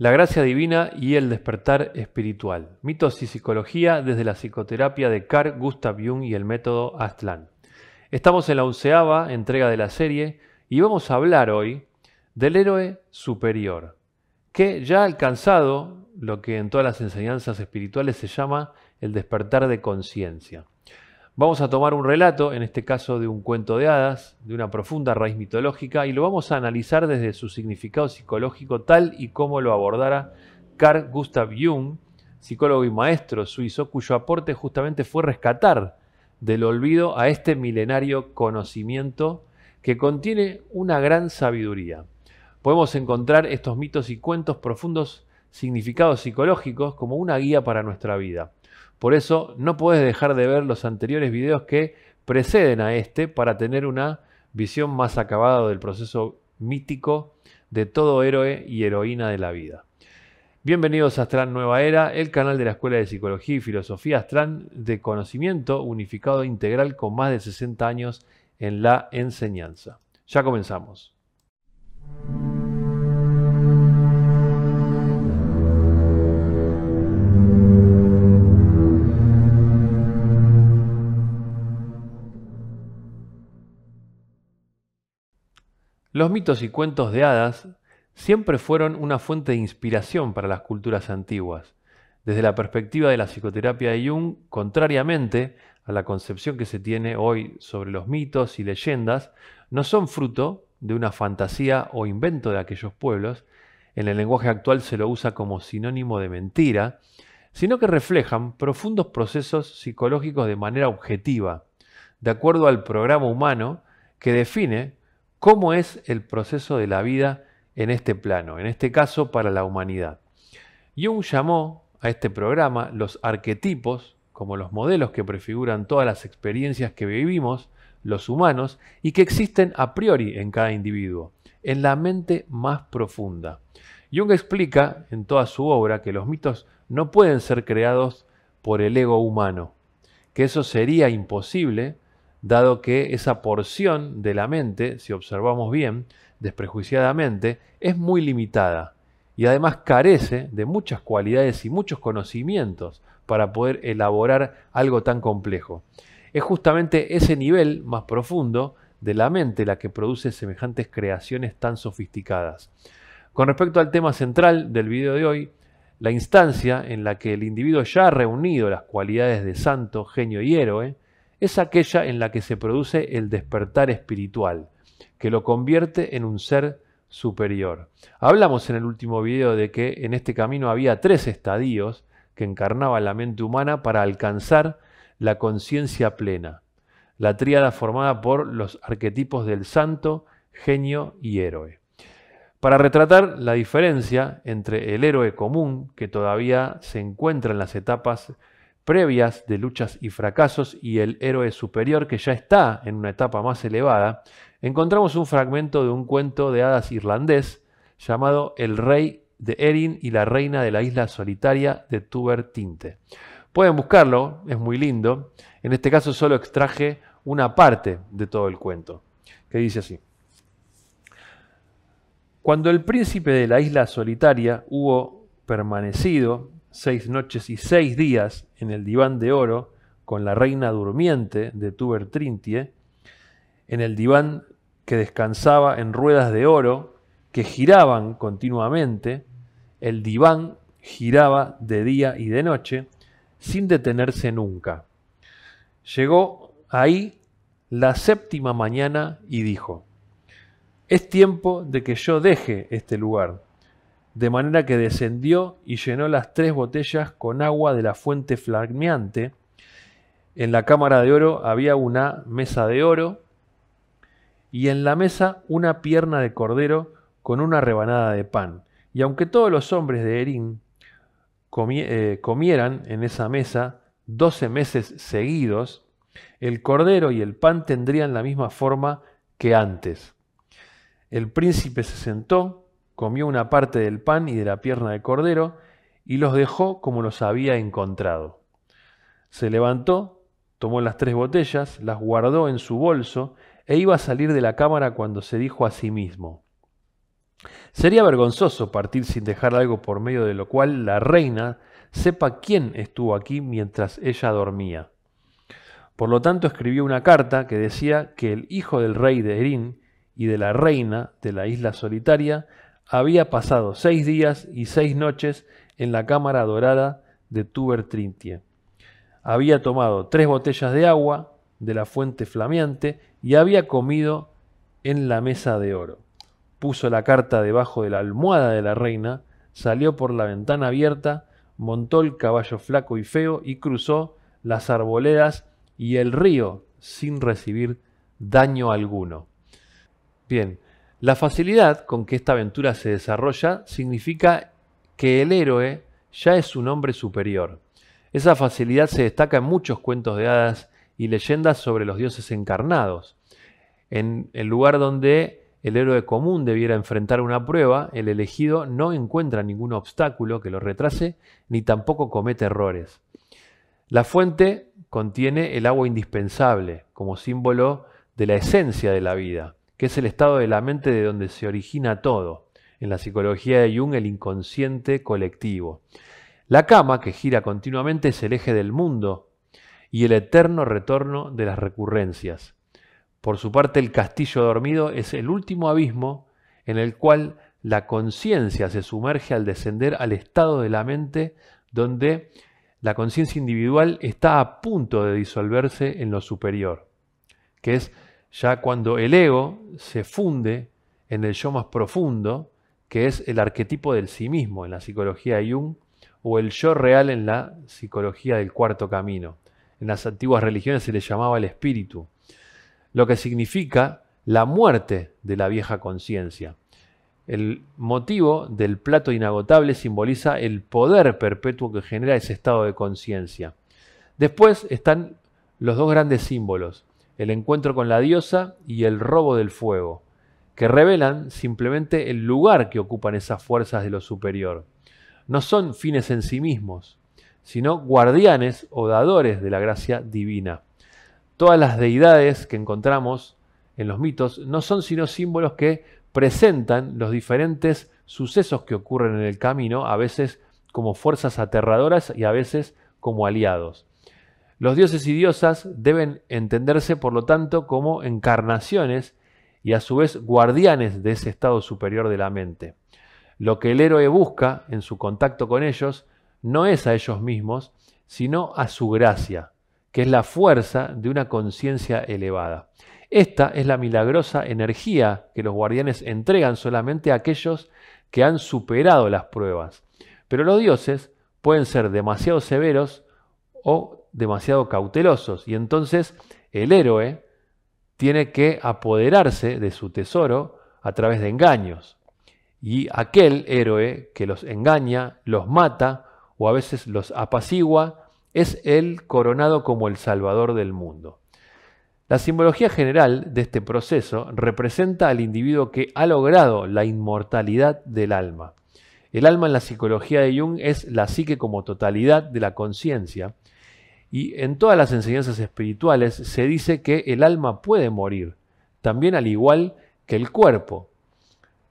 La gracia divina y el despertar espiritual. Mitos y psicología desde la psicoterapia de Carl Gustav Jung y el método Aztlán. Estamos en la onceava entrega de la serie y vamos a hablar hoy del héroe superior, que ya ha alcanzado lo que en todas las enseñanzas espirituales se llama el despertar de conciencia. Vamos a tomar un relato, en este caso de un cuento de hadas, de una profunda raíz mitológica, y lo vamos a analizar desde su significado psicológico tal y como lo abordara Carl Gustav Jung, psicólogo y maestro suizo, cuyo aporte justamente fue rescatar del olvido a este milenario conocimiento que contiene una gran sabiduría. Podemos encontrar estos mitos y cuentos profundos significados psicológicos como una guía para nuestra vida. Por eso no puedes dejar de ver los anteriores videos que preceden a este para tener una visión más acabada del proceso mítico de todo héroe y heroína de la vida. Bienvenidos a Astran Nueva Era, el canal de la Escuela de Psicología y Filosofía astrán de conocimiento unificado e integral con más de 60 años en la enseñanza. Ya comenzamos. Los mitos y cuentos de hadas siempre fueron una fuente de inspiración para las culturas antiguas. Desde la perspectiva de la psicoterapia de Jung, contrariamente a la concepción que se tiene hoy sobre los mitos y leyendas, no son fruto de una fantasía o invento de aquellos pueblos, en el lenguaje actual se lo usa como sinónimo de mentira, sino que reflejan profundos procesos psicológicos de manera objetiva, de acuerdo al programa humano que define cómo es el proceso de la vida en este plano, en este caso para la humanidad. Jung llamó a este programa los arquetipos, como los modelos que prefiguran todas las experiencias que vivimos los humanos y que existen a priori en cada individuo, en la mente más profunda. Jung explica en toda su obra que los mitos no pueden ser creados por el ego humano, que eso sería imposible dado que esa porción de la mente, si observamos bien, desprejuiciadamente, es muy limitada y además carece de muchas cualidades y muchos conocimientos para poder elaborar algo tan complejo. Es justamente ese nivel más profundo de la mente la que produce semejantes creaciones tan sofisticadas. Con respecto al tema central del video de hoy, la instancia en la que el individuo ya ha reunido las cualidades de santo, genio y héroe, es aquella en la que se produce el despertar espiritual, que lo convierte en un ser superior. Hablamos en el último video de que en este camino había tres estadios que encarnaba la mente humana para alcanzar la conciencia plena, la tríada formada por los arquetipos del santo, genio y héroe. Para retratar la diferencia entre el héroe común, que todavía se encuentra en las etapas previas de luchas y fracasos y el héroe superior que ya está en una etapa más elevada, encontramos un fragmento de un cuento de hadas irlandés llamado El rey de Erin y la reina de la isla solitaria de tinte Pueden buscarlo, es muy lindo. En este caso solo extraje una parte de todo el cuento, que dice así. Cuando el príncipe de la isla solitaria hubo permanecido seis noches y seis días en el diván de oro con la reina durmiente de Tubertrintie, en el diván que descansaba en ruedas de oro que giraban continuamente, el diván giraba de día y de noche sin detenerse nunca. Llegó ahí la séptima mañana y dijo, es tiempo de que yo deje este lugar de manera que descendió y llenó las tres botellas con agua de la fuente flameante. En la cámara de oro había una mesa de oro y en la mesa una pierna de cordero con una rebanada de pan. Y aunque todos los hombres de Erín eh, comieran en esa mesa doce meses seguidos, el cordero y el pan tendrían la misma forma que antes. El príncipe se sentó comió una parte del pan y de la pierna de cordero, y los dejó como los había encontrado. Se levantó, tomó las tres botellas, las guardó en su bolso, e iba a salir de la cámara cuando se dijo a sí mismo, Sería vergonzoso partir sin dejar algo por medio de lo cual la reina sepa quién estuvo aquí mientras ella dormía. Por lo tanto, escribió una carta que decía que el hijo del rey de Erin y de la reina de la isla solitaria había pasado seis días y seis noches en la cámara dorada de Tubertrintia. Había tomado tres botellas de agua de la fuente flameante y había comido en la mesa de oro. Puso la carta debajo de la almohada de la reina, salió por la ventana abierta, montó el caballo flaco y feo y cruzó las arboledas y el río sin recibir daño alguno. Bien, la facilidad con que esta aventura se desarrolla significa que el héroe ya es un hombre superior. Esa facilidad se destaca en muchos cuentos de hadas y leyendas sobre los dioses encarnados. En el lugar donde el héroe común debiera enfrentar una prueba, el elegido no encuentra ningún obstáculo que lo retrase ni tampoco comete errores. La fuente contiene el agua indispensable como símbolo de la esencia de la vida que es el estado de la mente de donde se origina todo. En la psicología de Jung, el inconsciente colectivo. La cama, que gira continuamente, es el eje del mundo y el eterno retorno de las recurrencias. Por su parte, el castillo dormido es el último abismo en el cual la conciencia se sumerge al descender al estado de la mente donde la conciencia individual está a punto de disolverse en lo superior, que es ya cuando el ego se funde en el yo más profundo, que es el arquetipo del sí mismo en la psicología de Jung, o el yo real en la psicología del cuarto camino. En las antiguas religiones se le llamaba el espíritu, lo que significa la muerte de la vieja conciencia. El motivo del plato inagotable simboliza el poder perpetuo que genera ese estado de conciencia. Después están los dos grandes símbolos, el encuentro con la diosa y el robo del fuego, que revelan simplemente el lugar que ocupan esas fuerzas de lo superior. No son fines en sí mismos, sino guardianes o dadores de la gracia divina. Todas las deidades que encontramos en los mitos no son sino símbolos que presentan los diferentes sucesos que ocurren en el camino, a veces como fuerzas aterradoras y a veces como aliados. Los dioses y diosas deben entenderse, por lo tanto, como encarnaciones y a su vez guardianes de ese estado superior de la mente. Lo que el héroe busca en su contacto con ellos no es a ellos mismos, sino a su gracia, que es la fuerza de una conciencia elevada. Esta es la milagrosa energía que los guardianes entregan solamente a aquellos que han superado las pruebas. Pero los dioses pueden ser demasiado severos o demasiado cautelosos y entonces el héroe tiene que apoderarse de su tesoro a través de engaños. Y aquel héroe que los engaña, los mata o a veces los apacigua, es el coronado como el Salvador del mundo. La simbología general de este proceso representa al individuo que ha logrado la inmortalidad del alma. El alma en la psicología de Jung es la psique como totalidad de la conciencia y en todas las enseñanzas espirituales se dice que el alma puede morir, también al igual que el cuerpo.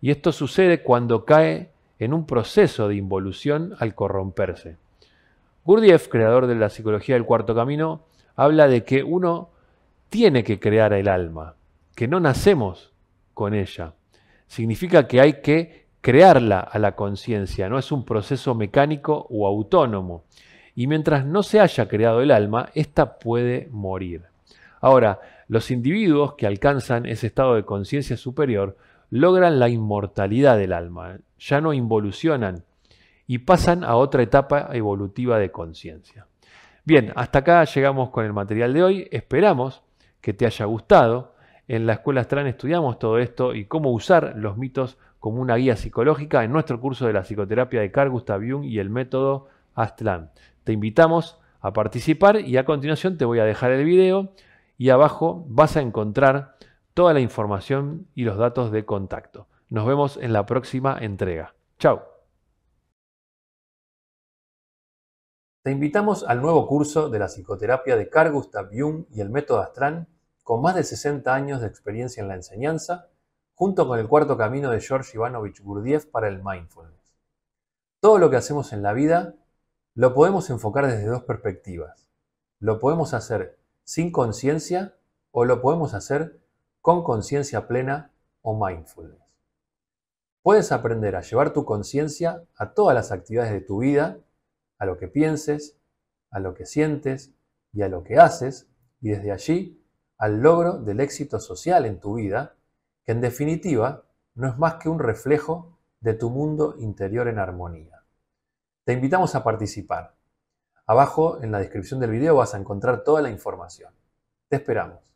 Y esto sucede cuando cae en un proceso de involución al corromperse. Gurdjieff, creador de la psicología del cuarto camino, habla de que uno tiene que crear el alma, que no nacemos con ella. Significa que hay que crearla a la conciencia, no es un proceso mecánico o autónomo, y mientras no se haya creado el alma, ésta puede morir. Ahora, los individuos que alcanzan ese estado de conciencia superior logran la inmortalidad del alma, ya no involucionan y pasan a otra etapa evolutiva de conciencia. Bien, hasta acá llegamos con el material de hoy, esperamos que te haya gustado. En la Escuela Astran estudiamos todo esto y cómo usar los mitos como una guía psicológica en nuestro curso de la psicoterapia de Carl Gustav Jung y el método te invitamos a participar y a continuación te voy a dejar el video y abajo vas a encontrar toda la información y los datos de contacto. Nos vemos en la próxima entrega. Chao. Te invitamos al nuevo curso de la psicoterapia de Carl Jung y el método Astran, con más de 60 años de experiencia en la enseñanza, junto con el cuarto camino de George Ivanovich Gurdjieff para el mindfulness. Todo lo que hacemos en la vida lo podemos enfocar desde dos perspectivas. Lo podemos hacer sin conciencia o lo podemos hacer con conciencia plena o mindfulness. Puedes aprender a llevar tu conciencia a todas las actividades de tu vida, a lo que pienses, a lo que sientes y a lo que haces, y desde allí al logro del éxito social en tu vida, que en definitiva no es más que un reflejo de tu mundo interior en armonía. Te invitamos a participar. Abajo en la descripción del video vas a encontrar toda la información. Te esperamos.